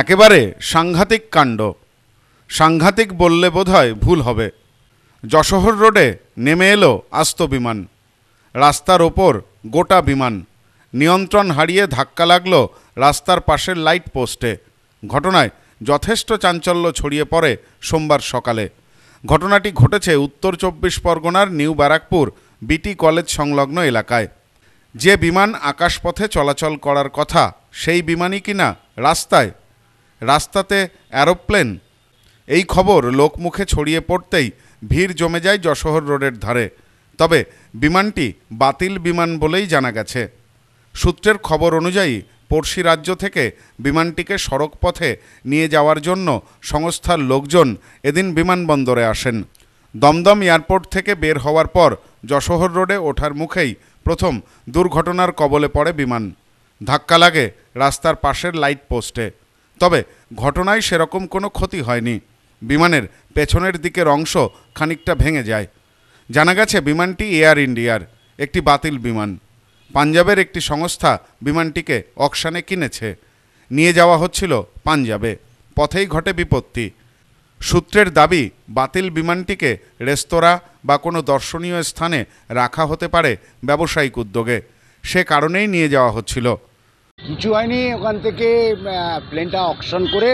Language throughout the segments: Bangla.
একেবারে সাংঘাতিক কাণ্ড সাংঘাতিক বললে বোধহয় ভুল হবে যশোহর রোডে নেমে এলো আস্ত বিমান রাস্তার ওপর গোটা বিমান নিয়ন্ত্রণ হারিয়ে ধাক্কা লাগলো রাস্তার পাশের লাইট পোস্টে ঘটনায় যথেষ্ট চাঞ্চল্য ছড়িয়ে পড়ে সোমবার সকালে ঘটনাটি ঘটেছে উত্তর চব্বিশ পরগনার নিউ ব্যারাকপুর বিটি কলেজ সংলগ্ন এলাকায় যে বিমান আকাশপথে চলাচল করার কথা সেই বিমানই কিনা রাস্তায় রাস্তাতে অ্যারোপ্লেন এই খবর লোকমুখে ছড়িয়ে পড়তেই ভিড় জমে যায় যশোহর রোডের ধারে তবে বিমানটি বাতিল বিমান বলেই জানা গেছে সূত্রের খবর অনুযায়ী পড়শি রাজ্য থেকে বিমানটিকে সড়ক পথে নিয়ে যাওয়ার জন্য সংস্থার লোকজন এদিন বিমানবন্দরে আসেন দমদম এয়ারপোর্ট থেকে বের হওয়ার পর যশোহর রোডে ওঠার মুখেই প্রথম দুর্ঘটনার কবলে পড়ে বিমান ধাক্কা লাগে রাস্তার পাশের লাইট পোস্টে তবে ঘটনায় সেরকম কোনো ক্ষতি হয়নি বিমানের পেছনের দিকের অংশ খানিকটা ভেঙে যায় জানা গেছে বিমানটি এয়ার ইন্ডিয়ার একটি বাতিল বিমান পাঞ্জাবের একটি সংস্থা বিমানটিকে অকশানে কিনেছে নিয়ে যাওয়া হচ্ছিল পাঞ্জাবে পথেই ঘটে বিপত্তি সূত্রের দাবি বাতিল বিমানটিকে রেস্তোরাঁ বা কোনো দর্শনীয় স্থানে রাখা হতে পারে ব্যবসায়িক উদ্যোগে সে কারণেই নিয়ে যাওয়া হচ্ছিল কিছু হয়নি ওখান থেকে প্লেনটা অকশন করে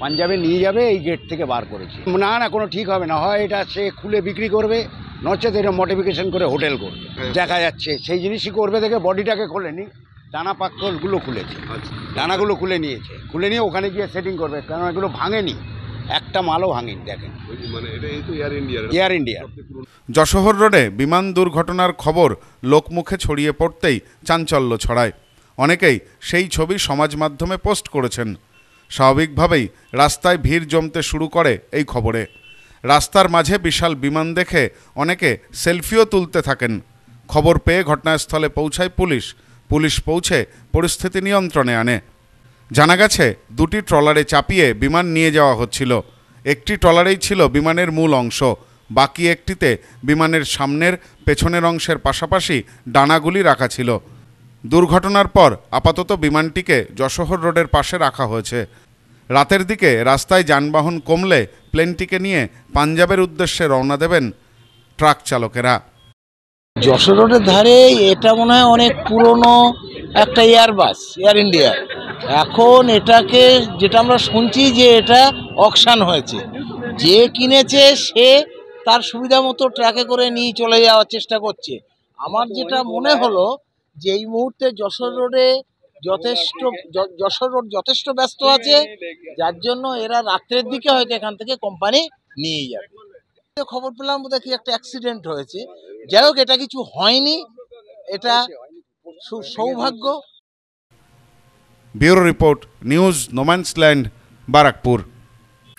পাঞ্জাবে নিয়ে যাবে এই গেট থেকে বার করেছে না না কোনো ঠিক হবে না হয় এটা সে খুলে বিক্রি করবে নচেত এটা মডিফিকেশন করে হোটেল করবে হ্যাঁ। দেখা যাচ্ছে সেই জিনিসই করবে দেখে বডিটাকে খোলেনি ডানা পাকলগুলো খুলেছে ডানাগুলো আচ্ছা। খুলে নিয়েছে খুলে নিয়ে ওখানে গিয়ে সেটিং করবে কারণ এগুলো ভাঙেনি একটা মালও ভাঙেনি দেখেন মানে এয়ার ইন্ডিয়া যশোহর রোডে বিমান দুর্ঘটনার খবর লোকমুখে ছড়িয়ে পড়তেই চাঞ্চল্য ছড়ায় অনেকেই সেই ছবি সমাজ মাধ্যমে পোস্ট করেছেন স্বাভাবিকভাবেই রাস্তায় ভিড় জমতে শুরু করে এই খবরে রাস্তার মাঝে বিশাল বিমান দেখে অনেকে সেলফিও তুলতে থাকেন খবর পেয়ে ঘটনাস্থলে পৌঁছায় পুলিশ পুলিশ পৌঁছে পরিস্থিতি নিয়ন্ত্রণে আনে জানা গেছে দুটি ট্রলারে চাপিয়ে বিমান নিয়ে যাওয়া হচ্ছিল একটি ট্রলারেই ছিল বিমানের মূল অংশ বাকি একটিতে বিমানের সামনের পেছনের অংশের পাশাপাশি ডানাগুলি রাখা ছিল দুর্ঘটনার পর আপাতত বিমানটিকে যশোহর রোডের পাশে রাখা হয়েছে রাতের দিকে রাস্তায় যানবাহন কমলে প্লেনটিকে নিয়ে পাঞ্জাবের উদ্দেশ্যে রওনা দেবেন ট্রাক চালকেরা যশোর রোডের ধারে এটা মনে হয় অনেক পুরনো একটা এয়ারবাস এয়ার ইন্ডিয়া এখন এটাকে যেটা আমরা শুনছি যে এটা অকশান হয়েছে যে কিনেছে সে তার সুবিধা মতো ট্রাকে করে নিয়ে চলে যাওয়ার চেষ্টা করছে আমার যেটা মনে হলো যে এই মুহূর্তে যশোর রোডে যথেষ্ট যশোর রোড যথেষ্ট ব্যস্ত আছে যার জন্য এরা রাত্রের দিকে হয়তো এখান থেকে কোম্পানি নিয়ে যাবে খবর পেলাম দেখি একটা অ্যাক্সিডেন্ট হয়েছে যাই হোক এটা কিছু হয়নি এটা সৌভাগ্য bureau report news no man's land Barrackpore